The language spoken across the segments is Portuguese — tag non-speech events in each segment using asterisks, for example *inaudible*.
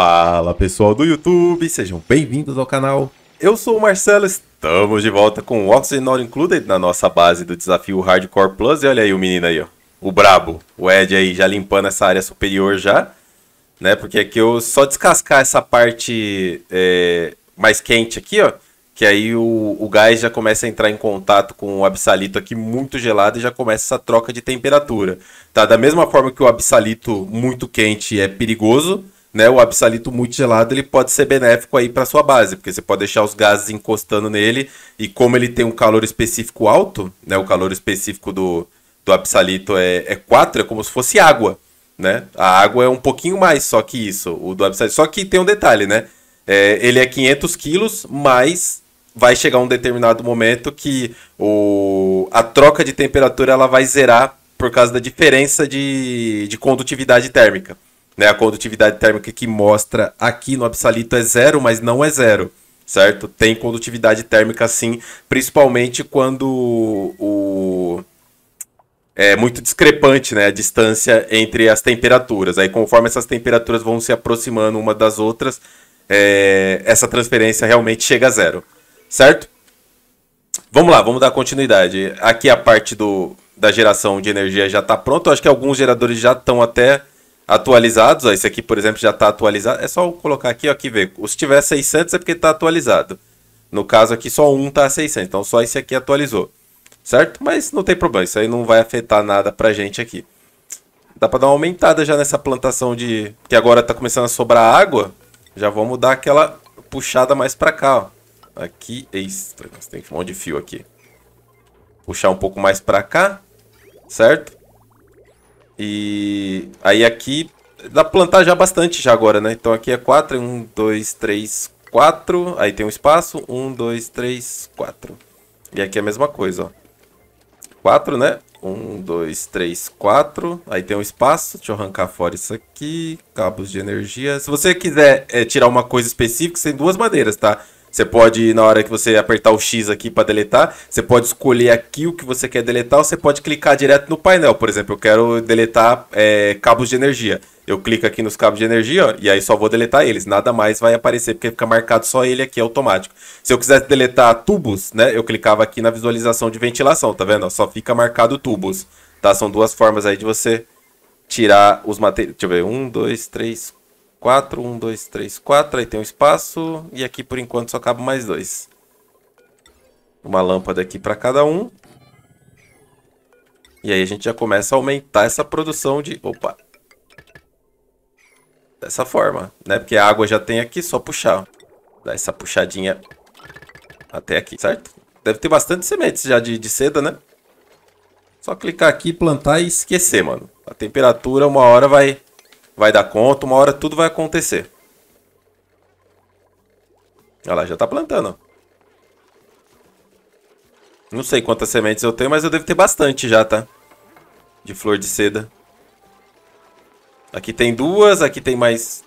Fala pessoal do YouTube, sejam bem-vindos ao canal. Eu sou o Marcelo, estamos de volta com o Oxygen Not Included na nossa base do desafio Hardcore Plus. E olha aí o menino aí, ó. o brabo, o Ed aí já limpando essa área superior já. Né, porque aqui eu só descascar essa parte é, mais quente aqui, ó. Que aí o, o gás já começa a entrar em contato com o absalito aqui muito gelado e já começa essa troca de temperatura. Tá? Da mesma forma que o absalito muito quente é perigoso, né, o absalito muito gelado ele pode ser benéfico aí para sua base, porque você pode deixar os gases encostando nele e como ele tem um calor específico alto, né, o calor específico do, do absalito é, é 4, é como se fosse água, né? A água é um pouquinho mais só que isso, o do absalito. Só que tem um detalhe, né? É, ele é 500 quilos, mas vai chegar um determinado momento que o, a troca de temperatura ela vai zerar por causa da diferença de, de condutividade térmica. Né? A condutividade térmica que mostra aqui no absalito é zero, mas não é zero, certo? Tem condutividade térmica sim, principalmente quando o é muito discrepante né, a distância entre as temperaturas. Aí, conforme essas temperaturas vão se aproximando uma das outras, é, essa transferência realmente chega a zero. Certo? Vamos lá, vamos dar continuidade. Aqui a parte do, da geração de energia já está pronta. Acho que alguns geradores já estão até atualizados. Ó, esse aqui, por exemplo, já está atualizado. É só colocar aqui, ó, que Se tiver 600 é porque está atualizado. No caso aqui, só um está a 600. Então, só esse aqui atualizou. Certo? Mas não tem problema. Isso aí não vai afetar nada a gente aqui. Dá para dar uma aumentada já nessa plantação de... Que agora está começando a sobrar água. Já vamos dar aquela puxada mais para cá, ó. Aqui, extra. tem um monte de fio aqui. Puxar um pouco mais para cá, certo? E aí aqui dá pra plantar já bastante já agora, né? Então aqui é 4, 1, 2, 3, 4. Aí tem um espaço, 1, 2, 3, 4. E aqui é a mesma coisa, ó. 4, né? 1, 2, 3, 4. Aí tem um espaço, deixa eu arrancar fora isso aqui. Cabos de energia. Se você quiser é, tirar uma coisa específica, tem duas maneiras, tá? Tá? Você pode, na hora que você apertar o X aqui para deletar, você pode escolher aqui o que você quer deletar ou você pode clicar direto no painel. Por exemplo, eu quero deletar é, cabos de energia. Eu clico aqui nos cabos de energia ó, e aí só vou deletar eles. Nada mais vai aparecer porque fica marcado só ele aqui automático. Se eu quisesse deletar tubos, né, eu clicava aqui na visualização de ventilação, tá vendo? só fica marcado tubos, tá? São duas formas aí de você tirar os materiais. Deixa eu ver. Um, dois, três, 4, 1, 2, 3, 4. Aí tem um espaço. E aqui, por enquanto, só cabe mais dois. Uma lâmpada aqui para cada um. E aí a gente já começa a aumentar essa produção de... Opa! Dessa forma, né? Porque a água já tem aqui, só puxar. Dá essa puxadinha até aqui, certo? Deve ter bastante sementes já de, de seda, né? Só clicar aqui, plantar e esquecer, mano. A temperatura uma hora vai vai dar conta, uma hora tudo vai acontecer. Olha lá, já tá plantando. Não sei quantas sementes eu tenho, mas eu devo ter bastante já, tá? De flor de seda. Aqui tem duas, aqui tem mais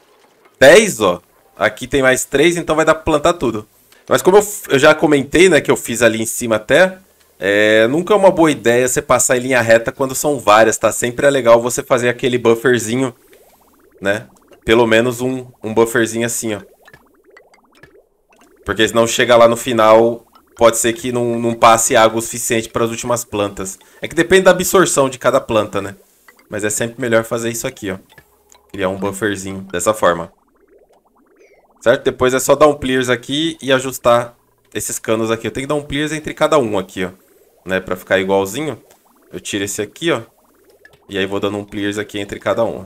dez, ó. Aqui tem mais três, então vai dar pra plantar tudo. Mas como eu, eu já comentei, né, que eu fiz ali em cima até, é, nunca é uma boa ideia você passar em linha reta quando são várias, tá? Sempre é legal você fazer aquele bufferzinho né? Pelo menos um, um bufferzinho assim, ó. Porque senão chega lá no final, pode ser que não, não passe água o suficiente para as últimas plantas. É que depende da absorção de cada planta, né? Mas é sempre melhor fazer isso aqui, ó. Criar um bufferzinho dessa forma. Certo? Depois é só dar um clears aqui e ajustar esses canos aqui. Eu tenho que dar um clears entre cada um aqui, ó. Né? Pra ficar igualzinho. Eu tiro esse aqui, ó. E aí vou dando um clears aqui entre cada um.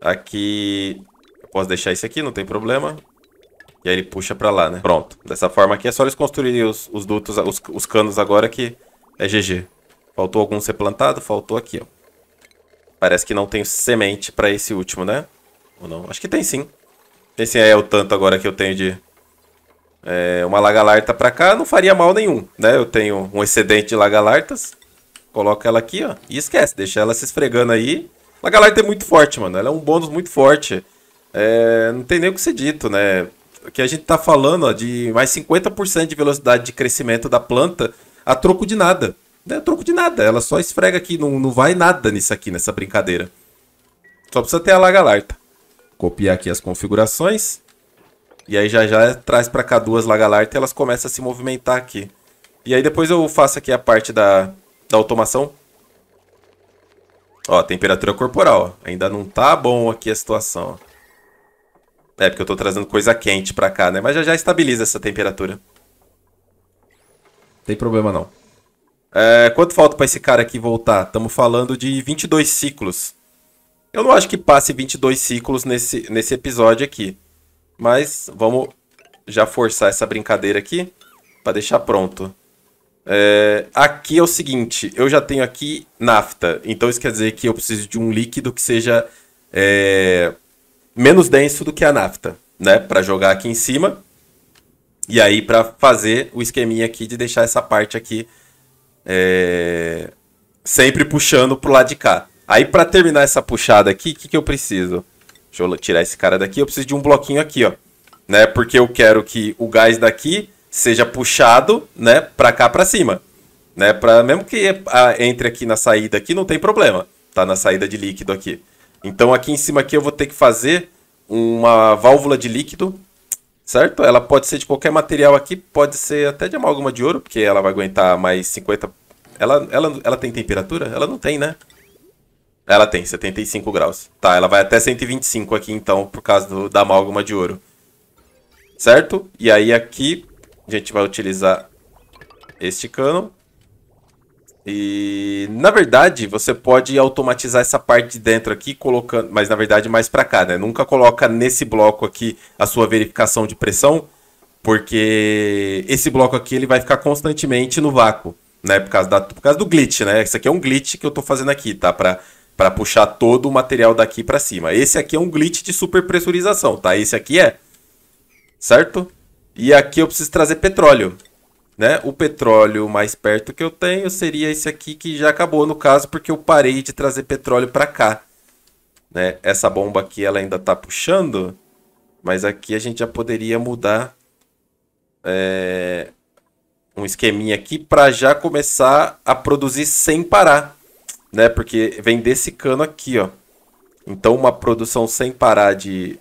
Aqui eu posso deixar isso aqui, não tem problema. E aí ele puxa pra lá, né? Pronto. Dessa forma aqui é só eles construírem os, os dutos, os, os canos agora que é GG. Faltou algum ser plantado? Faltou aqui, ó. Parece que não tem semente pra esse último, né? Ou não? Acho que tem sim. Tem sim, é o tanto agora que eu tenho de... É, uma lagalarta pra cá não faria mal nenhum, né? Eu tenho um excedente de lagalartas. Coloca ela aqui, ó. E esquece, deixa ela se esfregando aí a Galacta é muito forte, mano. Ela é um bônus muito forte. É, não tem nem o que ser dito, né? Que a gente tá falando ó, de mais 50% de velocidade de crescimento da planta a troco de nada. Não é troco de nada. Ela só esfrega aqui. Não, não vai nada nisso aqui, nessa brincadeira. Só precisa ter a Lagalarta. Copiar aqui as configurações. E aí já já traz para cá duas Lagalarta e elas começam a se movimentar aqui. E aí depois eu faço aqui a parte da, da automação Ó, temperatura corporal. Ainda não tá bom aqui a situação. É, porque eu tô trazendo coisa quente pra cá, né? Mas já já estabiliza essa temperatura. Tem problema não. É, quanto falta pra esse cara aqui voltar? Estamos falando de 22 ciclos. Eu não acho que passe 22 ciclos nesse, nesse episódio aqui. Mas vamos já forçar essa brincadeira aqui pra deixar pronto. É, aqui é o seguinte, eu já tenho aqui nafta, então isso quer dizer que eu preciso de um líquido que seja é, menos denso do que a nafta, né? Para jogar aqui em cima. E aí para fazer o esqueminha aqui de deixar essa parte aqui é, sempre puxando pro lado de cá. Aí para terminar essa puxada aqui, o que, que eu preciso? Deixa eu tirar esse cara daqui, eu preciso de um bloquinho aqui, ó. Né? Porque eu quero que o gás daqui seja puxado, né, para cá para cima, né? Para mesmo que a, ah, entre aqui na saída aqui não tem problema, tá na saída de líquido aqui. Então aqui em cima aqui eu vou ter que fazer uma válvula de líquido, certo? Ela pode ser de qualquer material aqui, pode ser até de amálgama de ouro, porque ela vai aguentar mais 50 ela, ela, ela tem temperatura? Ela não tem, né? Ela tem, 75 graus. Tá, ela vai até 125 aqui então, por causa do, da amálgama de ouro. Certo? E aí aqui a gente vai utilizar este cano. E, na verdade, você pode automatizar essa parte de dentro aqui, colocando, mas na verdade mais para cá, né? Nunca coloca nesse bloco aqui a sua verificação de pressão, porque esse bloco aqui ele vai ficar constantemente no vácuo, né? Por causa, da, por causa do glitch, né? Isso aqui é um glitch que eu tô fazendo aqui, tá? Pra, para puxar todo o material daqui para cima. Esse aqui é um glitch de superpressurização, tá? Esse aqui é, certo? E aqui eu preciso trazer petróleo. Né? O petróleo mais perto que eu tenho seria esse aqui que já acabou, no caso, porque eu parei de trazer petróleo para cá. Né? Essa bomba aqui ela ainda está puxando, mas aqui a gente já poderia mudar é, um esqueminha aqui para já começar a produzir sem parar, né? Porque vem desse cano aqui, ó. Então uma produção sem parar de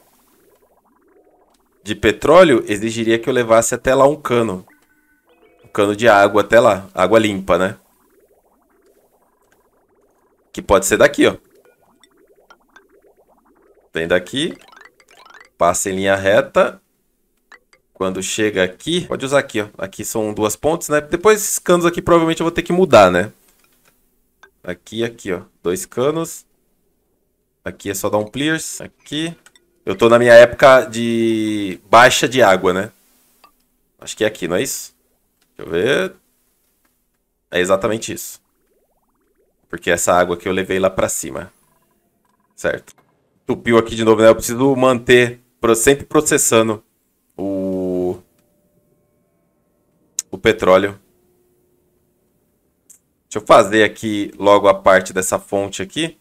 de petróleo exigiria que eu levasse até lá um cano. Um cano de água até lá. Água limpa, né? Que pode ser daqui, ó. Vem daqui. Passa em linha reta. Quando chega aqui... Pode usar aqui, ó. Aqui são duas pontes, né? Depois esses canos aqui provavelmente eu vou ter que mudar, né? Aqui e aqui, ó. Dois canos. Aqui é só dar um clears Aqui. Eu tô na minha época de baixa de água, né? Acho que é aqui, não é isso? Deixa eu ver. É exatamente isso. Porque essa água que eu levei lá pra cima. Certo. Tupiu aqui de novo, né? Eu preciso manter sempre processando o, o petróleo. Deixa eu fazer aqui logo a parte dessa fonte aqui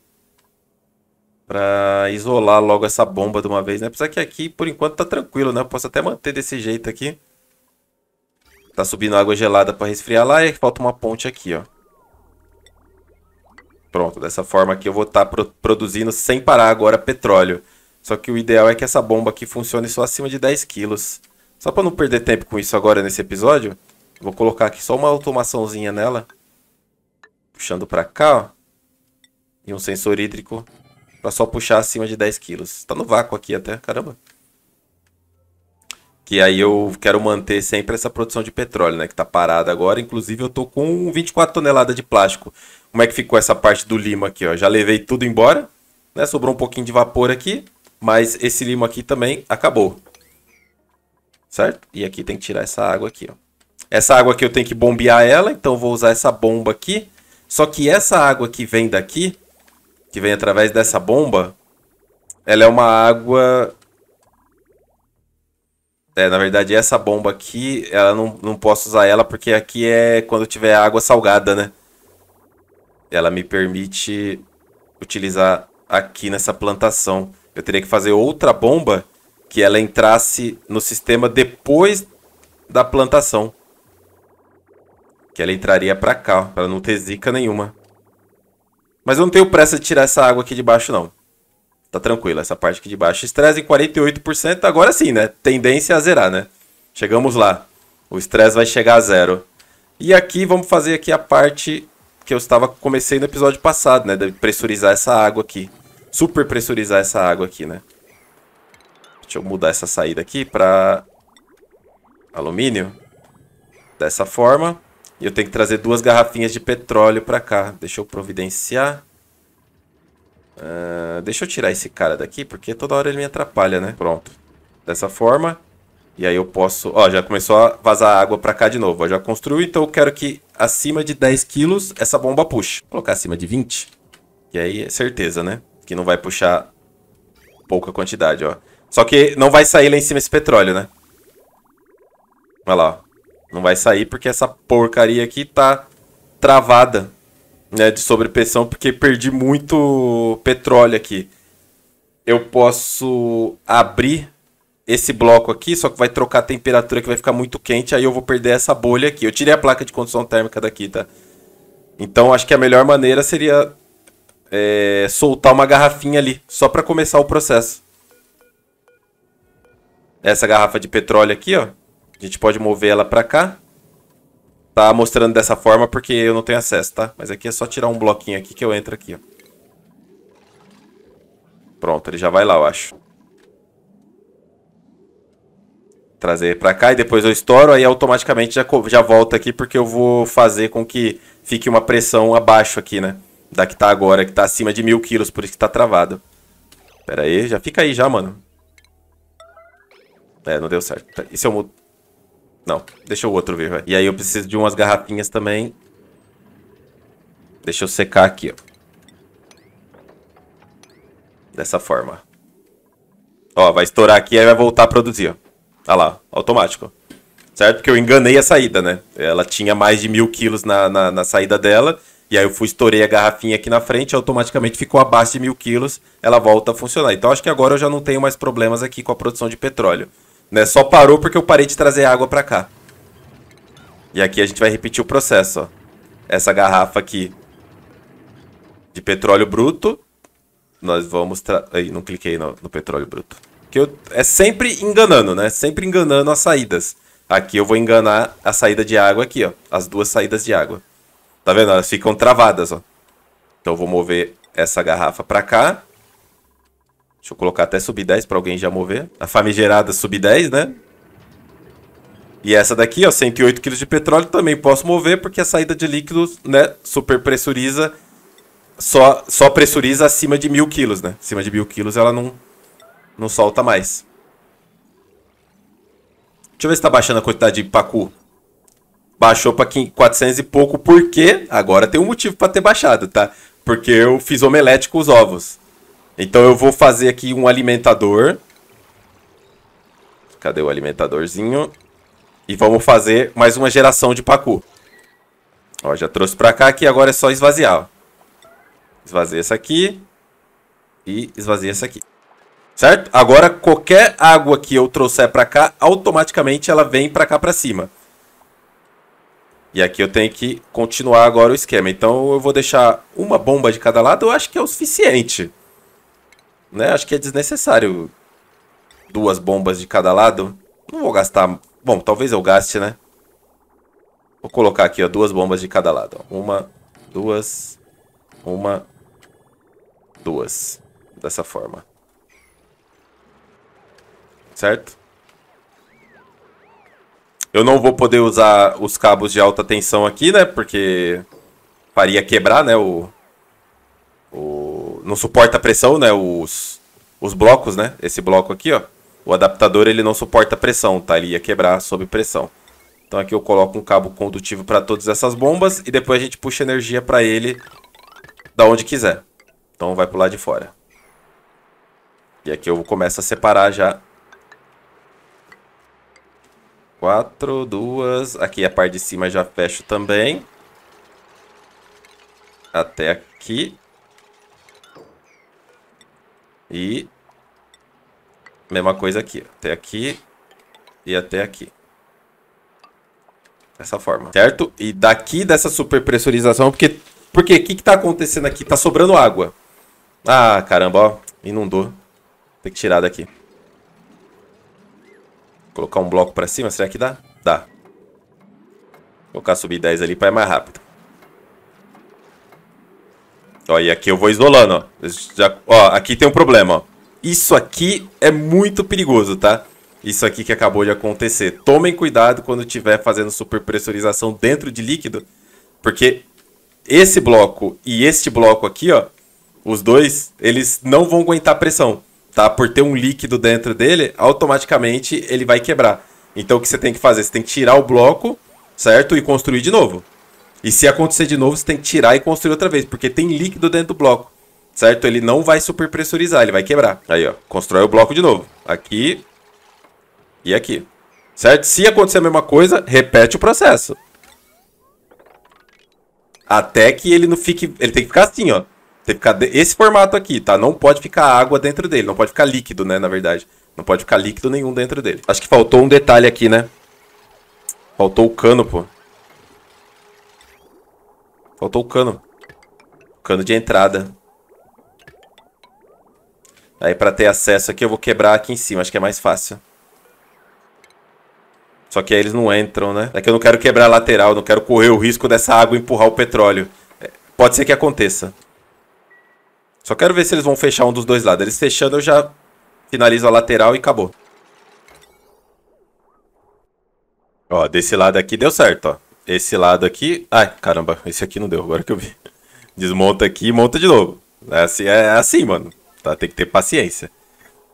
para isolar logo essa bomba de uma vez, né? Apesar que aqui, por enquanto, tá tranquilo, né? Eu posso até manter desse jeito aqui. Tá subindo água gelada para resfriar lá e falta uma ponte aqui, ó. Pronto, dessa forma aqui eu vou estar tá pro produzindo sem parar agora petróleo. Só que o ideal é que essa bomba aqui funcione só acima de 10 quilos. Só para não perder tempo com isso agora nesse episódio, vou colocar aqui só uma automaçãozinha nela. Puxando para cá, ó. E um sensor hídrico Pra só puxar acima de 10 quilos. Tá no vácuo aqui até, caramba. Que aí eu quero manter sempre essa produção de petróleo, né? Que tá parada agora. Inclusive, eu tô com 24 toneladas de plástico. Como é que ficou essa parte do limo aqui, ó? Já levei tudo embora, né? Sobrou um pouquinho de vapor aqui. Mas esse limo aqui também acabou. Certo? E aqui tem que tirar essa água aqui, ó. Essa água aqui eu tenho que bombear ela, então vou usar essa bomba aqui. Só que essa água que vem daqui, que vem através dessa bomba, ela é uma água. É, na verdade, essa bomba aqui, ela não, não posso usar ela porque aqui é quando tiver água salgada, né? Ela me permite utilizar aqui nessa plantação. Eu teria que fazer outra bomba que ela entrasse no sistema depois da plantação. Que ela entraria para cá, para não ter zica nenhuma. Mas eu não tenho pressa de tirar essa água aqui de baixo, não. Tá tranquilo, essa parte aqui de baixo. Estresse em 48%, agora sim, né? Tendência a zerar, né? Chegamos lá. O estresse vai chegar a zero. E aqui, vamos fazer aqui a parte que eu estava comecei no episódio passado, né? De pressurizar essa água aqui. Super pressurizar essa água aqui, né? Deixa eu mudar essa saída aqui para alumínio. Dessa forma. E eu tenho que trazer duas garrafinhas de petróleo pra cá. Deixa eu providenciar. Uh, deixa eu tirar esse cara daqui, porque toda hora ele me atrapalha, né? Pronto. Dessa forma. E aí eu posso... Ó, já começou a vazar água pra cá de novo. Eu já construí, então eu quero que acima de 10 quilos essa bomba puxe. Vou colocar acima de 20. E aí é certeza, né? Que não vai puxar pouca quantidade, ó. Só que não vai sair lá em cima esse petróleo, né? Olha lá, ó. Não vai sair porque essa porcaria aqui tá travada, né, de sobrepressão, porque perdi muito petróleo aqui. Eu posso abrir esse bloco aqui, só que vai trocar a temperatura que vai ficar muito quente, aí eu vou perder essa bolha aqui. Eu tirei a placa de condução térmica daqui, tá? Então acho que a melhor maneira seria é, soltar uma garrafinha ali, só para começar o processo. Essa garrafa de petróleo aqui, ó. A gente pode mover ela pra cá. Tá mostrando dessa forma porque eu não tenho acesso, tá? Mas aqui é só tirar um bloquinho aqui que eu entro aqui, ó. Pronto, ele já vai lá, eu acho. Trazer pra cá e depois eu estouro, aí automaticamente já, já volta aqui porque eu vou fazer com que fique uma pressão abaixo aqui, né? Da que tá agora, que tá acima de mil quilos, por isso que tá travado. Pera aí, já fica aí já, mano. É, não deu certo. E se eu mudo? Não, deixa o outro vir, E aí eu preciso de umas garrafinhas também. Deixa eu secar aqui, ó. Dessa forma. Ó, vai estourar aqui e vai voltar a produzir, ó. Olha lá, automático. Certo? Porque eu enganei a saída, né? Ela tinha mais de mil quilos na, na, na saída dela. E aí eu fui, estourei a garrafinha aqui na frente, automaticamente ficou abaixo de mil quilos, ela volta a funcionar. Então acho que agora eu já não tenho mais problemas aqui com a produção de petróleo. Né? Só parou porque eu parei de trazer água para cá. E aqui a gente vai repetir o processo, ó. Essa garrafa aqui de petróleo bruto, nós vamos... Aí, não cliquei no, no petróleo bruto. Que eu... É sempre enganando, né? Sempre enganando as saídas. Aqui eu vou enganar a saída de água aqui, ó. As duas saídas de água. Tá vendo? Elas ficam travadas, ó. Então eu vou mover essa garrafa pra cá. Deixa eu colocar até sub 10 para alguém já mover. A famigerada sub 10, né? E essa daqui, ó, 108 kg de petróleo, também posso mover porque a saída de líquidos, né, superpressuriza, só, só pressuriza acima de 1000 kg, né? Acima de 1000 kg ela não, não solta mais. Deixa eu ver se tá baixando a quantidade de pacu. Baixou pra 400 e pouco, porque agora tem um motivo para ter baixado, tá? Porque eu fiz omelete com os ovos. Então eu vou fazer aqui um alimentador. Cadê o alimentadorzinho? E vamos fazer mais uma geração de pacu. Ó, já trouxe pra cá aqui. agora é só esvaziar. Esvazia essa aqui. E esvazia essa aqui. Certo? Agora qualquer água que eu trouxer pra cá, automaticamente ela vem pra cá pra cima. E aqui eu tenho que continuar agora o esquema. Então eu vou deixar uma bomba de cada lado, eu acho que é o suficiente. Né? Acho que é desnecessário duas bombas de cada lado. Não vou gastar... Bom, talvez eu gaste, né? Vou colocar aqui, ó, duas bombas de cada lado. Uma, duas, uma, duas. Dessa forma. Certo? Eu não vou poder usar os cabos de alta tensão aqui, né? Porque faria quebrar, né? O, o não suporta a pressão, né? Os, os blocos, né? Esse bloco aqui, ó. O adaptador ele não suporta a pressão, tá? Ele ia quebrar sob pressão. Então aqui eu coloco um cabo condutivo para todas essas bombas e depois a gente puxa energia para ele da onde quiser. Então vai pro lado de fora. E aqui eu começo a separar já. Quatro, duas... Aqui a parte de cima já fecho também. Até aqui. E mesma coisa aqui, até aqui e até aqui. Dessa forma, certo? E daqui dessa superpressurização, porque porque o que está acontecendo aqui? Tá sobrando água. Ah, caramba, ó, inundou. Tem que tirar daqui. Colocar um bloco para cima, será que dá? Dá. Vou colocar subir 10 ali para ir mais rápido. Ó, e aqui eu vou isolando, ó. Já, ó, aqui tem um problema, ó. Isso aqui é muito perigoso, tá? Isso aqui que acabou de acontecer. Tomem cuidado quando estiver fazendo superpressurização dentro de líquido, porque esse bloco e este bloco aqui, ó, os dois, eles não vão aguentar pressão, tá? Por ter um líquido dentro dele, automaticamente ele vai quebrar. Então o que você tem que fazer? Você tem que tirar o bloco, certo? E construir de novo. E se acontecer de novo, você tem que tirar e construir outra vez, porque tem líquido dentro do bloco, certo? Ele não vai superpressurizar, ele vai quebrar. Aí, ó, constrói o bloco de novo. Aqui e aqui, certo? Se acontecer a mesma coisa, repete o processo. Até que ele não fique... Ele tem que ficar assim, ó. Tem que ficar desse formato aqui, tá? Não pode ficar água dentro dele. Não pode ficar líquido, né, na verdade. Não pode ficar líquido nenhum dentro dele. Acho que faltou um detalhe aqui, né? Faltou o cano, pô. Faltou o cano. O cano de entrada. Aí pra ter acesso aqui eu vou quebrar aqui em cima, acho que é mais fácil. Só que aí eles não entram, né? É que eu não quero quebrar a lateral, não quero correr o risco dessa água empurrar o petróleo. É, pode ser que aconteça. Só quero ver se eles vão fechar um dos dois lados. Eles fechando eu já finalizo a lateral e acabou. Ó, desse lado aqui deu certo, ó esse lado aqui. Ai, caramba, esse aqui não deu, agora que eu vi. *laughs* Desmonta aqui e monta de novo. É assim, é assim, mano. Tá? Tem que ter paciência.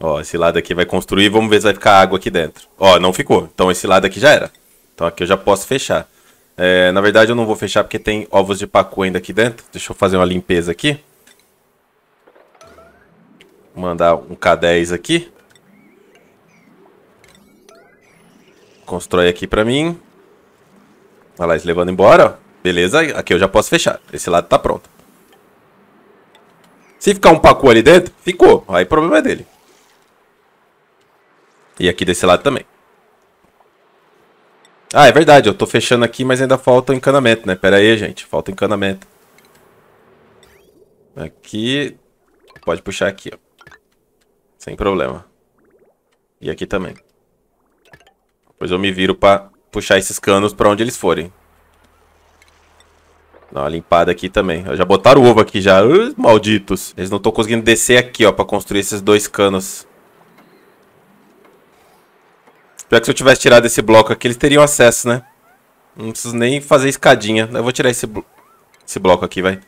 Ó, esse lado aqui vai construir, vamos ver se vai ficar água aqui dentro. Ó, não ficou. Então esse lado aqui já era. Então aqui eu já posso fechar. É, na verdade eu não vou fechar porque tem ovos de pacu ainda aqui dentro. Deixa eu fazer uma limpeza aqui. mandar um K10 aqui. Constrói aqui pra mim lá, eles levando embora. Beleza, aqui eu já posso fechar. Esse lado tá pronto. Se ficar um pacu ali dentro, ficou. Aí o problema é dele. E aqui desse lado também. Ah, é verdade. Eu tô fechando aqui, mas ainda falta o encanamento, né? Pera aí, gente. Falta o encanamento. Aqui. Pode puxar aqui, ó. Sem problema. E aqui também. Depois eu me viro pra puxar esses canos pra onde eles forem. Dá uma limpada aqui também. Já botaram o ovo aqui já. Uh, malditos. Eles não estão conseguindo descer aqui, ó, pra construir esses dois canos. Pior que se eu tivesse tirado esse bloco aqui, eles teriam acesso, né? Não preciso nem fazer escadinha. Eu vou tirar esse, blo esse bloco aqui, vai.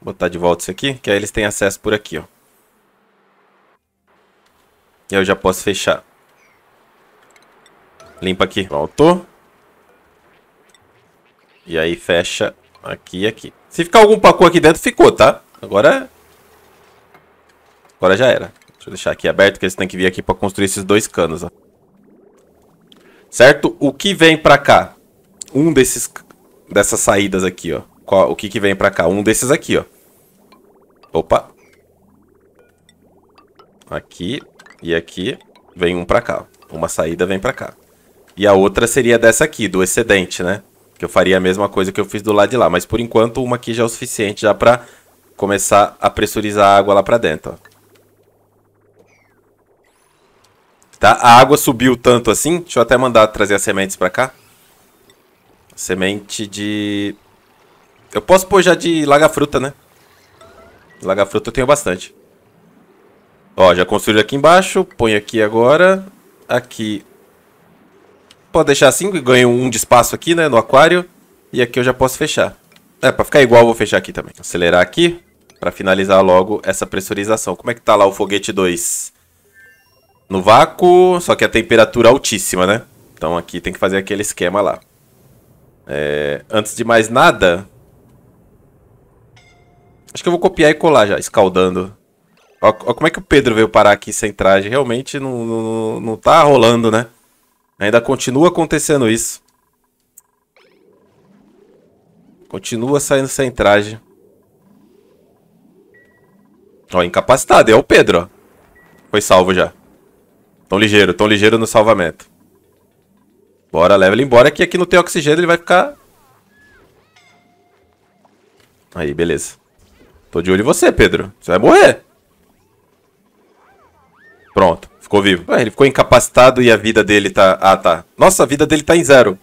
Botar de volta isso aqui, que aí eles têm acesso por aqui, ó. E aí eu já posso fechar. Limpa aqui. voltou e aí fecha aqui e aqui. Se ficar algum pacu aqui dentro, ficou, tá? Agora... É- agora já era. Deixa eu deixar aqui aberto que eles têm que vir aqui pra construir esses dois canos, ó. Certo? O que vem pra cá? Um desses... Dessas saídas aqui, ó. Qual, o que que vem pra cá? Um desses aqui, ó. Opa. Aqui e aqui. Vem um pra cá. Uma saída vem pra cá. E a outra seria dessa aqui, do excedente, né? que eu faria a mesma coisa que eu fiz do lado de lá. Mas por enquanto, uma aqui já é o suficiente já pra começar a pressurizar a água lá pra dentro, ó. Tá? A água subiu tanto assim. Deixa eu até mandar trazer as sementes pra cá. Semente de... Eu posso pôr já de laga-fruta, né? Laga-fruta eu tenho bastante. Ó, já construí aqui embaixo. Põe aqui agora. Aqui Pode deixar assim, e ganho um de espaço aqui, né? No aquário. E aqui eu já posso fechar. É, pra ficar igual eu vou fechar aqui também. Acelerar aqui. Pra finalizar logo essa pressurização. Como é que tá lá o foguete 2? No vácuo, só que a temperatura altíssima, né? Então aqui tem que fazer aquele esquema lá. É, antes de mais nada... Acho que eu vou copiar e colar já, escaldando. Ó, ó como é que o Pedro veio parar aqui sem traje. Realmente não, não, não tá rolando, né? Ainda continua acontecendo isso. Continua saindo sem traje. Ó, incapacitado. É o Pedro, ó. Foi salvo já. Tão ligeiro, tão ligeiro no salvamento. Bora, leva ele embora que aqui não tem oxigênio, ele vai ficar... Aí, beleza. Tô de olho em você, Pedro. Você vai morrer. Pronto. Ficou vivo. Ué, ele ficou incapacitado e a vida dele tá. Ah, tá. Nossa, a vida dele tá em zero.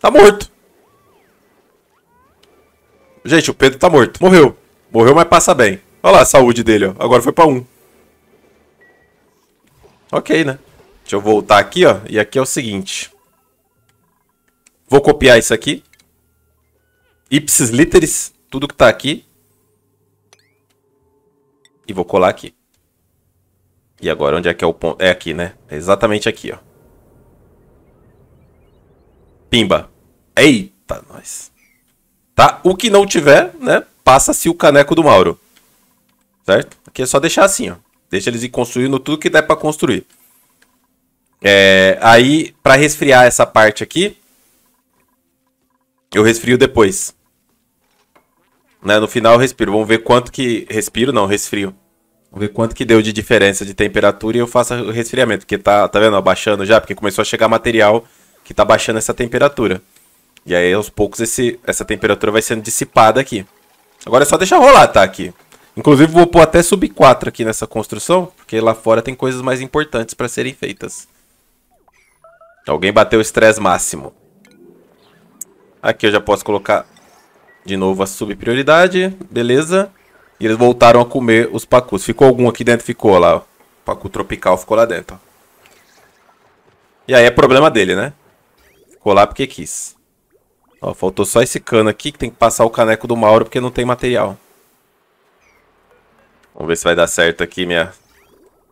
Tá morto. Gente, o Pedro tá morto. Morreu. Morreu, mas passa bem. Olha lá a saúde dele, ó. Agora foi pra um. Ok, né? Deixa eu voltar aqui, ó. E aqui é o seguinte. Vou copiar isso aqui. Ipsis literis, tudo que tá aqui. E vou colar aqui. E agora, onde é que é o ponto? É aqui, né? É exatamente aqui, ó. Pimba. Eita, nós. Tá? O que não tiver, né? Passa-se o caneco do Mauro. Certo? Aqui é só deixar assim, ó. Deixa eles ir construindo tudo que der para construir. É, aí, para resfriar essa parte aqui, eu resfrio depois. Né, no final eu respiro. Vamos ver quanto que... Respiro? Não, resfrio. Vamos ver quanto que deu de diferença de temperatura e eu faço o resfriamento, porque tá, tá vendo, abaixando já, porque começou a chegar material que tá baixando essa temperatura. E aí, aos poucos, esse, essa temperatura vai sendo dissipada aqui. Agora é só deixar rolar, tá, aqui. Inclusive, vou pôr até sub 4 aqui nessa construção, porque lá fora tem coisas mais importantes para serem feitas. Alguém bateu o estresse máximo. Aqui eu já posso colocar de novo a subprioridade, beleza. E eles voltaram a comer os pacus. Ficou algum aqui dentro? Ficou lá. O pacu tropical ficou lá dentro. E aí é problema dele, né? Ficou lá porque quis. Ó, faltou só esse cano aqui que tem que passar o caneco do Mauro porque não tem material. Vamos ver se vai dar certo aqui minha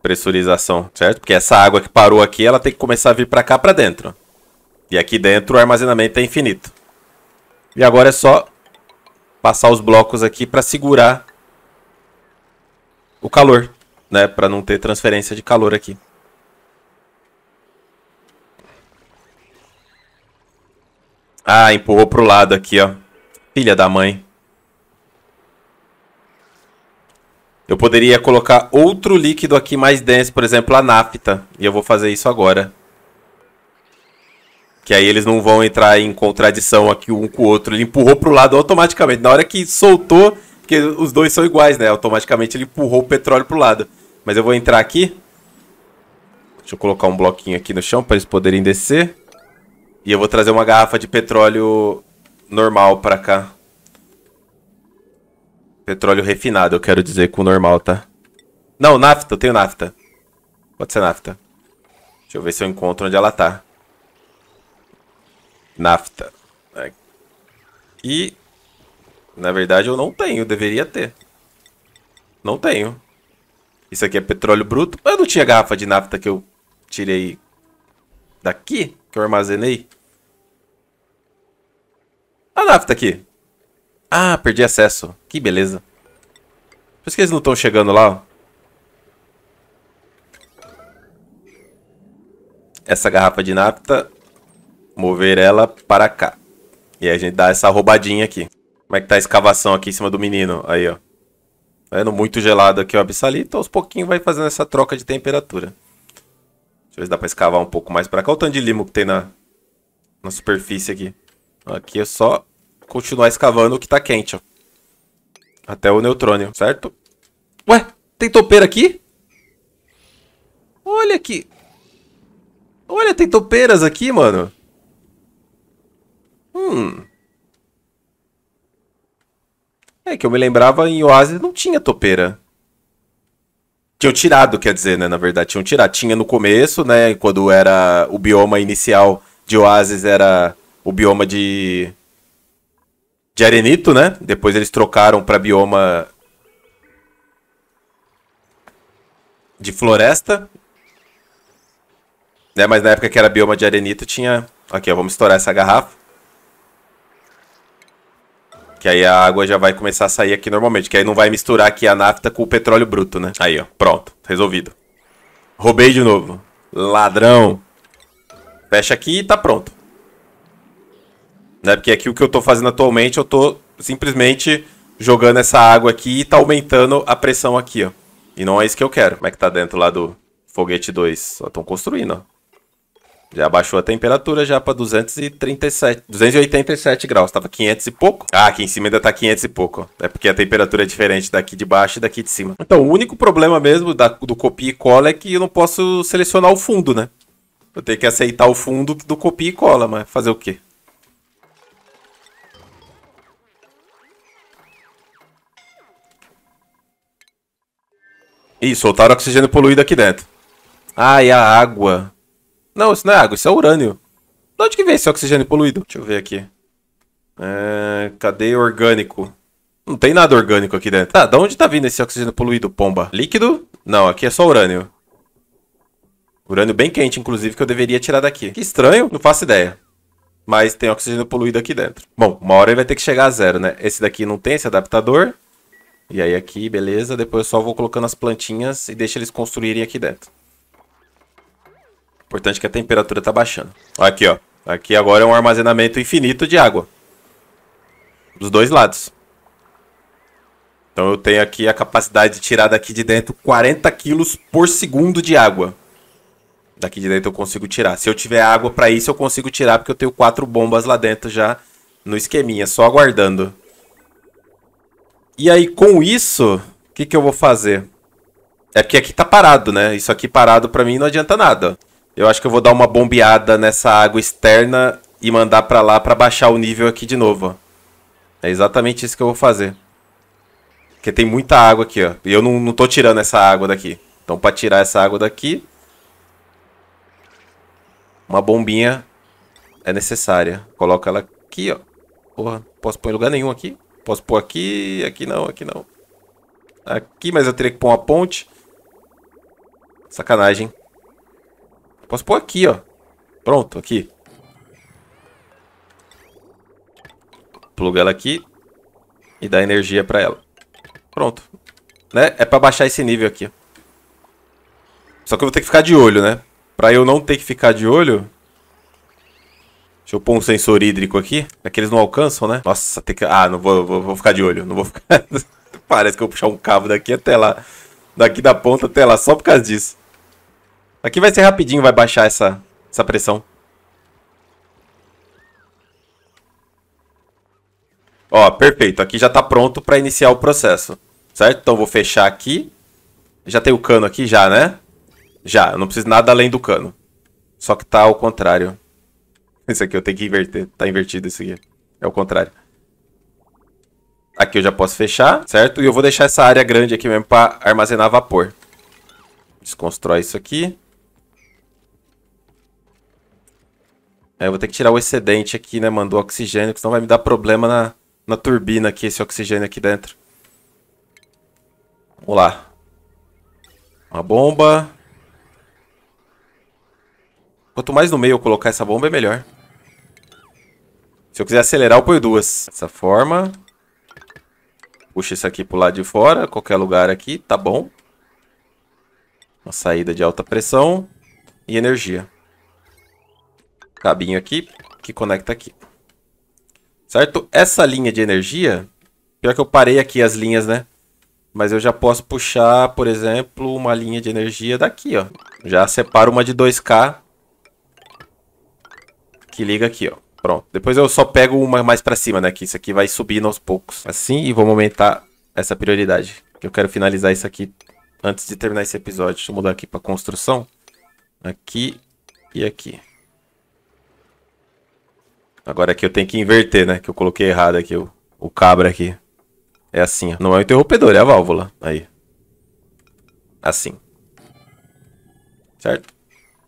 pressurização, certo? Porque essa água que parou aqui, ela tem que começar a vir pra cá, pra dentro. E aqui dentro o armazenamento é infinito. E agora é só passar os blocos aqui pra segurar o calor, né? Para não ter transferência de calor aqui. Ah, empurrou pro lado aqui, ó. Filha da mãe. Eu poderia colocar outro líquido aqui mais denso, por exemplo, a nafta. E eu vou fazer isso agora. Que aí eles não vão entrar em contradição aqui um com o outro. Ele empurrou pro lado automaticamente. Na hora que soltou, porque os dois são iguais, né? Automaticamente ele empurrou o petróleo pro lado. Mas eu vou entrar aqui. Deixa eu colocar um bloquinho aqui no chão para eles poderem descer. E eu vou trazer uma garrafa de petróleo normal para cá. Petróleo refinado, eu quero dizer, com normal, tá? Não, nafta, eu tenho nafta. Pode ser nafta. Deixa eu ver se eu encontro onde ela tá. Nafta. E na verdade, eu não tenho. Deveria ter. Não tenho. Isso aqui é petróleo bruto. Mas eu não tinha garrafa de nafta que eu tirei daqui? Que eu armazenei? A nafta aqui. Ah, perdi acesso. Que beleza. Por isso que eles não estão chegando lá, ó. Essa garrafa de nafta, mover ela para cá. E aí a gente dá essa roubadinha aqui. Como é que tá a escavação aqui em cima do menino? Aí, ó. Tá vendo muito gelado aqui o abissalito. Aos pouquinhos vai fazendo essa troca de temperatura. Deixa eu ver se dá pra escavar um pouco mais pra cá. Olha o tanto de limo que tem na, na superfície aqui. Aqui é só continuar escavando o que tá quente, ó. Até o neutrônio, certo? Ué, tem topeira aqui? Olha aqui. Olha, tem topeiras aqui, mano. Hum. É que eu me lembrava em Oasis não tinha topeira. Tinham tirado, quer dizer, né? Na verdade, tinham tirado. Tinha no começo, né? Quando era o bioma inicial de Oasis era o bioma de. de Arenito, né? Depois eles trocaram para bioma. de floresta. Né? Mas na época que era bioma de Arenito tinha. Aqui, ó, vamos estourar essa garrafa. Que aí a água já vai começar a sair aqui normalmente. Que aí não vai misturar aqui a nafta com o petróleo bruto, né? Aí, ó. Pronto. Resolvido. Roubei de novo. Ladrão. Fecha aqui e tá pronto. Né? Porque aqui o que eu tô fazendo atualmente, eu tô simplesmente jogando essa água aqui e tá aumentando a pressão aqui, ó. E não é isso que eu quero. Como é que tá dentro lá do foguete 2? Estão construindo, ó. Já baixou a temperatura já para 237, 287 graus. Tava 500 e pouco. Ah, aqui em cima ainda tá 500 e pouco. É porque a temperatura é diferente daqui de baixo e daqui de cima. Então, o único problema mesmo da, do copia e cola é que eu não posso selecionar o fundo, né? Eu tenho que aceitar o fundo do copia e cola, mas fazer o quê? Ih, soltaram oxigênio poluído aqui dentro. Ah, e a água. Não, isso não é água, isso é urânio. De onde que vem esse oxigênio poluído? Deixa eu ver aqui. É, cadê orgânico? Não tem nada orgânico aqui dentro. Tá, de onde tá vindo esse oxigênio poluído, pomba? Líquido? Não, aqui é só urânio. Urânio bem quente, inclusive, que eu deveria tirar daqui. Que estranho, não faço ideia. Mas tem oxigênio poluído aqui dentro. Bom, uma hora ele vai ter que chegar a zero, né? Esse daqui não tem esse adaptador. E aí aqui, beleza. Depois eu só vou colocando as plantinhas e deixo eles construírem aqui dentro. Importante é que a temperatura está baixando. Aqui, ó. Aqui agora é um armazenamento infinito de água. Dos dois lados. Então eu tenho aqui a capacidade de tirar daqui de dentro 40 quilos por segundo de água. Daqui de dentro eu consigo tirar. Se eu tiver água para isso, eu consigo tirar, porque eu tenho quatro bombas lá dentro já no esqueminha, só aguardando. E aí, com isso, o que, que eu vou fazer? É porque aqui tá parado, né? Isso aqui parado para mim não adianta nada. Eu acho que eu vou dar uma bombeada nessa água externa e mandar pra lá pra baixar o nível aqui de novo, ó. É exatamente isso que eu vou fazer. Porque tem muita água aqui, ó. E eu não, não tô tirando essa água daqui. Então pra tirar essa água daqui... Uma bombinha é necessária. Coloca ela aqui, ó. Porra, posso pôr em lugar nenhum aqui. Posso pôr aqui, aqui não, aqui não. Aqui, mas eu teria que pôr uma ponte. Sacanagem. Posso pôr aqui, ó. Pronto, aqui. Pluga ela aqui. E dá energia pra ela. Pronto. Né? É pra baixar esse nível aqui. Só que eu vou ter que ficar de olho, né? Pra eu não ter que ficar de olho... Deixa eu pôr um sensor hídrico aqui. É que eles não alcançam, né? Nossa, tem que... Ah, não vou, vou, vou ficar de olho. Não vou ficar... *laughs* Parece que eu vou puxar um cabo daqui até lá. Daqui da ponta até lá, só por causa disso. Aqui vai ser rapidinho, vai baixar essa, essa pressão. Ó, perfeito. Aqui já está pronto para iniciar o processo, certo? Então vou fechar aqui. Já tem o cano aqui já, né? Já, eu não preciso nada além do cano. Só que tá ao contrário. *laughs* Isso aqui eu tenho que inverter. Tá invertido isso aqui. É o contrário. Aqui eu já posso fechar, certo? E eu vou deixar essa área grande aqui mesmo para armazenar vapor. Desconstrói isso aqui. É, eu vou ter que tirar o excedente aqui, né, mano, do oxigênio, senão vai me dar problema na, na turbina aqui, esse oxigênio aqui dentro. Vamos lá. Uma bomba. Quanto mais no meio eu colocar essa bomba, é melhor. Se eu quiser acelerar, eu ponho duas. Dessa forma. Puxa isso aqui pro lado de fora, qualquer lugar aqui, tá bom. Uma saída de alta pressão e energia cabinho aqui que conecta aqui. Certo? Essa linha de energia, pior que eu parei aqui as linhas, né? Mas eu já posso puxar, por exemplo, uma linha de energia daqui, ó. Já separo uma de 2K que liga aqui, ó. Pronto. Depois eu só pego uma mais pra cima, né? Que isso aqui vai subindo aos poucos. Assim, e vamos aumentar essa prioridade. Eu quero finalizar isso aqui antes de terminar esse episódio. Deixa eu mudar aqui pra construção. Aqui e aqui. Agora aqui eu tenho que inverter, né? Que eu coloquei errado aqui o, o cabra aqui. É assim, ó. Não é o interruptor, é a válvula. Aí. Assim. Certo?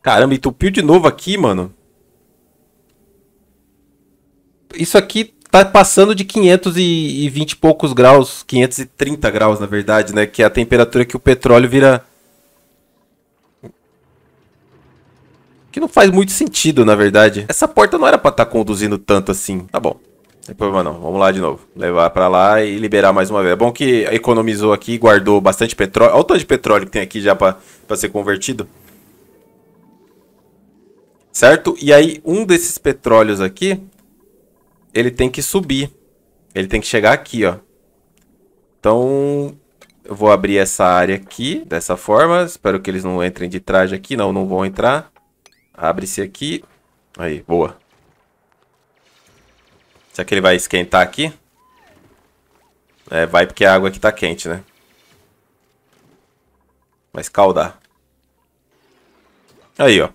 Caramba, entupiu de novo aqui, mano. Isso aqui tá passando de 520 e poucos graus. 530 graus, na verdade, né? Que é a temperatura que o petróleo vira Que não faz muito sentido, na verdade. Essa porta não era pra estar tá conduzindo tanto assim. Tá bom. Não tem problema não. Vamos lá de novo. Levar pra lá e liberar mais uma vez. É bom que economizou aqui, guardou bastante petróleo. Olha o tanto de petróleo que tem aqui já pra, pra ser convertido. Certo? E aí, um desses petróleos aqui, ele tem que subir. Ele tem que chegar aqui, ó. Então, eu vou abrir essa área aqui, dessa forma. Espero que eles não entrem de traje aqui. Não, não vão entrar. Abre-se aqui. Aí, boa. Será que ele vai esquentar aqui? É, vai porque a água aqui tá quente, né? Vai escaldar. Aí, ó.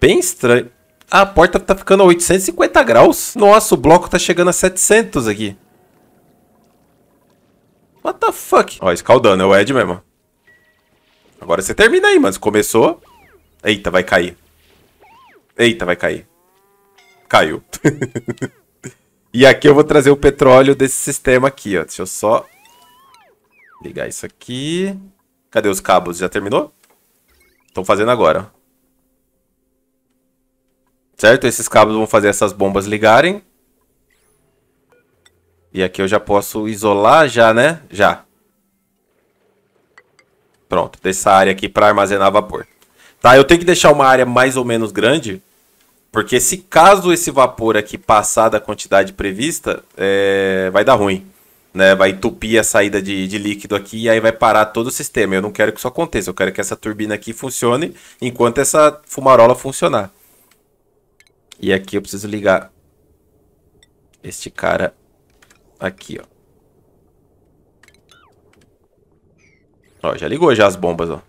Bem estranho. Ah, a porta tá ficando a 850 graus. Nossa, o bloco tá chegando a 700 aqui. What the fuck? Ó, escaldando. É o Ed mesmo. Agora você termina aí, mano. Começou. Eita, vai cair. Eita, vai cair. Caiu. *laughs* e aqui eu vou trazer o petróleo desse sistema aqui, ó. Deixa eu só ligar isso aqui. Cadê os cabos? Já terminou? Estão fazendo agora. Certo? Esses cabos vão fazer essas bombas ligarem. E aqui eu já posso isolar já, né? Já. Pronto, dessa área aqui para armazenar vapor. Tá, eu tenho que deixar uma área mais ou menos grande, porque se caso esse vapor aqui passar da quantidade prevista, é... vai dar ruim. Né? Vai entupir a saída de, de líquido aqui e aí vai parar todo o sistema. Eu não quero que isso aconteça, eu quero que essa turbina aqui funcione enquanto essa fumarola funcionar. E aqui eu preciso ligar este cara aqui, ó. Ó, já ligou já as bombas, ó.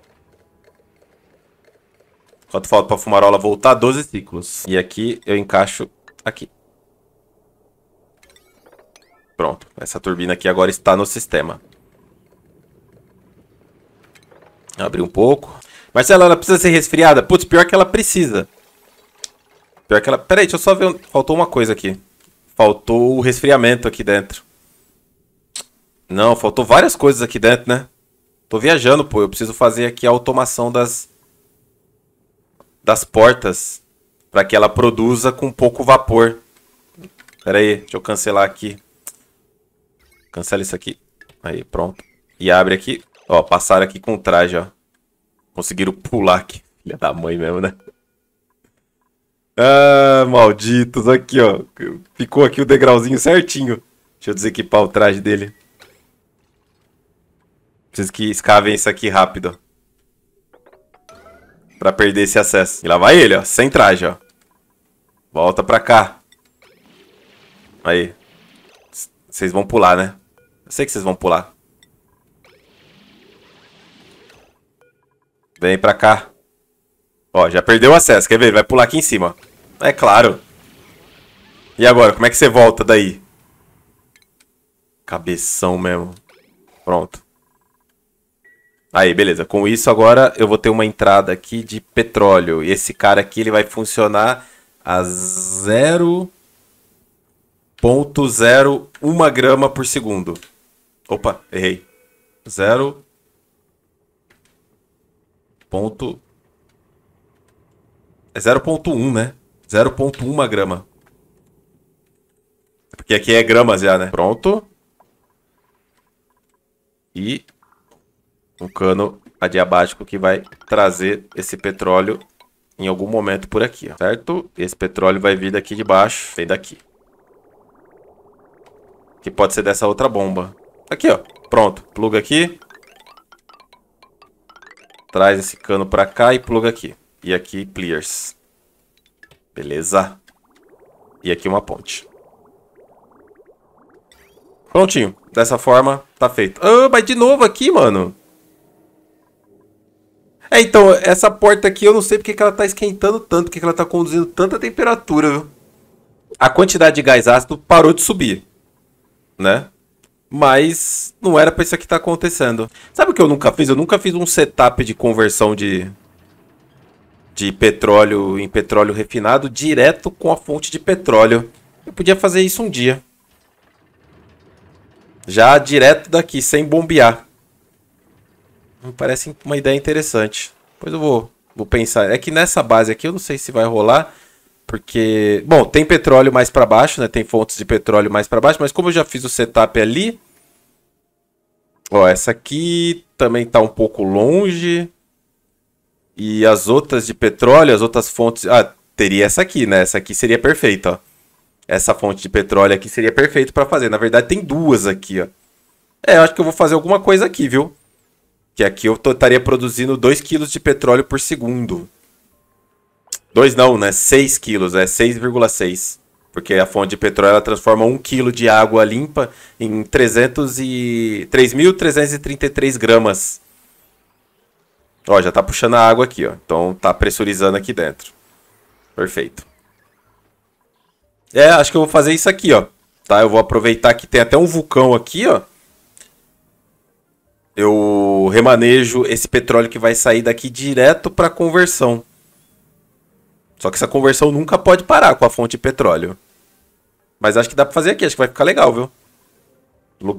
Quanto falta pra fumarola voltar? 12 ciclos. E aqui eu encaixo aqui. Pronto. Essa turbina aqui agora está no sistema. Abri um pouco. Marcela, ela precisa ser resfriada? Putz, pior que ela precisa. Pior que ela... Peraí, deixa eu só ver... Faltou uma coisa aqui. Faltou o resfriamento aqui dentro. Não, faltou várias coisas aqui dentro, né? Tô viajando, pô. Eu preciso fazer aqui a automação das, das portas para que ela produza com pouco vapor. Pera aí, deixa eu cancelar aqui. Cancela isso aqui. Aí, pronto. E abre aqui. Ó, passaram aqui com o traje, ó. Conseguiram pular aqui. *laughs* Filha da mãe mesmo, né? Ah, malditos. Aqui, ó. Ficou aqui o degrauzinho certinho. Deixa eu desequipar o traje dele. Preciso que escavem isso aqui rápido. Pra perder esse acesso. E lá vai ele, ó. Sem traje, ó. Volta pra cá. Aí. Vocês vão pular, né? Eu sei que vocês vão pular. Vem pra cá. Ó, já perdeu o acesso. Quer ver? Ele vai pular aqui em cima. É claro. E agora? Como é que você volta daí? Cabeção mesmo. Pronto. Aí, beleza. Com isso, agora eu vou ter uma entrada aqui de petróleo. E esse cara aqui ele vai funcionar a 0.01 grama por segundo. Opa, errei. 0. Ponto... É 0.1, né? 0.1 grama. Porque aqui é gramas já, né? Pronto. E um cano adiabático que vai trazer esse petróleo em algum momento por aqui, certo? Esse petróleo vai vir daqui de baixo, vem daqui. Que pode ser dessa outra bomba. Aqui, ó. Pronto. Pluga aqui. Traz esse cano pra cá e pluga aqui. E aqui, clears. Beleza. E aqui uma ponte. Prontinho. Dessa forma, tá feito. Ah, mas de novo aqui, mano. É, então, essa porta aqui eu não sei porque que ela tá esquentando tanto, porque que ela tá conduzindo tanta temperatura, viu? A quantidade de gás ácido parou de subir, né? Mas não era pra isso aqui tá acontecendo. Sabe o que eu nunca fiz? Eu nunca fiz um setup de conversão de, de petróleo em petróleo refinado direto com a fonte de petróleo. Eu podia fazer isso um dia. Já direto daqui, sem bombear. Me parece uma ideia interessante. Depois eu vou, vou pensar. É que nessa base aqui eu não sei se vai rolar, porque. Bom, tem petróleo mais para baixo, né? Tem fontes de petróleo mais para baixo, mas como eu já fiz o setup ali. Ó, essa aqui também tá um pouco longe. E as outras de petróleo, as outras fontes. Ah, teria essa aqui, né? Essa aqui seria perfeita, ó. Essa fonte de petróleo aqui seria perfeito para fazer. Na verdade, tem duas aqui, ó. É, eu acho que eu vou fazer alguma coisa aqui, viu? Que aqui eu estaria produzindo 2 kg de petróleo por segundo. 2 não, né? 6 quilos, é 6,6. Porque a fonte de petróleo ela transforma 1 kg de água limpa em e... 3.333 gramas. Ó, já tá puxando a água aqui, ó. Então tá pressurizando aqui dentro. Perfeito. É, acho que eu vou fazer isso aqui, ó. Tá, eu vou aproveitar que tem até um vulcão aqui, ó eu remanejo esse petróleo que vai sair daqui direto para conversão. Só que essa conversão nunca pode parar com a fonte de petróleo. Mas acho que dá para fazer aqui, acho que vai ficar legal, viu?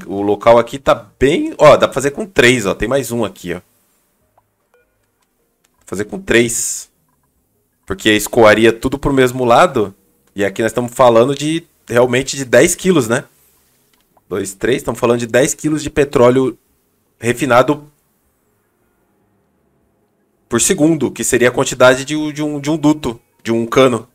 O local aqui tá bem... Ó, dá pra fazer com três, ó. Tem mais um aqui, ó. Fazer com três. Porque escoaria é tudo pro mesmo lado. E aqui nós estamos falando de... Realmente de 10 quilos, né? Dois, três. Estamos falando de 10 quilos de petróleo refinado por segundo, que seria a quantidade de, de, um, de um duto, de um cano.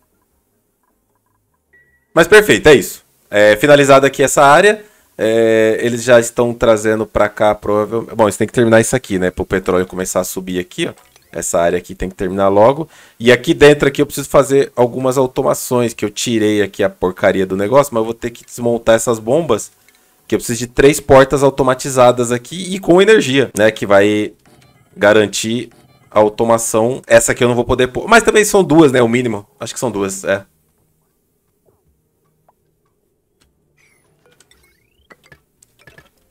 Mas perfeito, é isso. É, finalizada aqui essa área, é, eles já estão trazendo para cá, provavelmente... Bom, isso tem que terminar isso aqui, né? Para o petróleo começar a subir aqui, ó. Essa área aqui tem que terminar logo. E aqui dentro aqui eu preciso fazer algumas automações, que eu tirei aqui a porcaria do negócio, mas eu vou ter que desmontar essas bombas que eu preciso de três portas automatizadas aqui e com energia, né? Que vai garantir a automação. Essa aqui eu não vou poder pôr. Mas também são duas, né? O mínimo. Acho que são duas, é.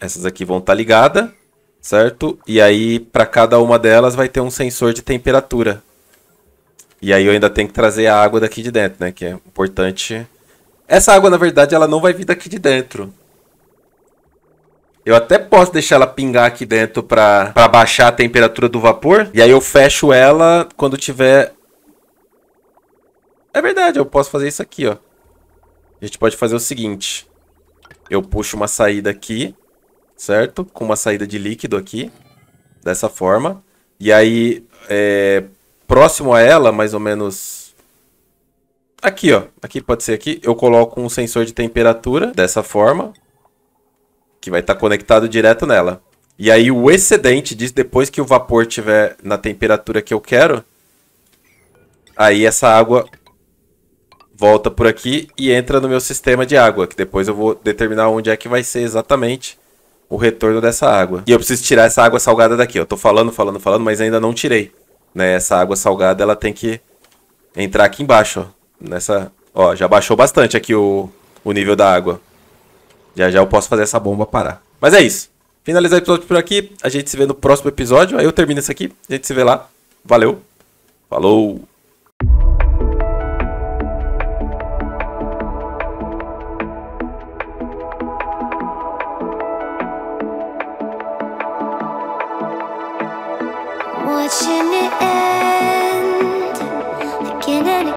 Essas aqui vão estar tá ligadas, certo? E aí, para cada uma delas, vai ter um sensor de temperatura. E aí eu ainda tenho que trazer a água daqui de dentro, né? Que é importante. Essa água, na verdade, ela não vai vir daqui de dentro. Eu até posso deixar ela pingar aqui dentro para baixar a temperatura do vapor. E aí eu fecho ela quando tiver... É verdade, eu posso fazer isso aqui, ó. A gente pode fazer o seguinte. Eu puxo uma saída aqui, certo? Com uma saída de líquido aqui, dessa forma. E aí, é... próximo a ela, mais ou menos... Aqui, ó. Aqui pode ser aqui. Eu coloco um sensor de temperatura, dessa forma que vai estar tá conectado direto nela. E aí o excedente diz depois que o vapor tiver na temperatura que eu quero, aí essa água volta por aqui e entra no meu sistema de água, que depois eu vou determinar onde é que vai ser exatamente o retorno dessa água. E eu preciso tirar essa água salgada daqui. Eu tô falando, falando, falando, mas ainda não tirei. Né? Essa água salgada, ela tem que entrar aqui embaixo, ó. Nessa, ó, já baixou bastante aqui o, o nível da água. Já já eu posso fazer essa bomba parar. Mas é isso. Finalizar o episódio por aqui. A gente se vê no próximo episódio. Aí eu termino isso aqui. A gente se vê lá. Valeu. Falou.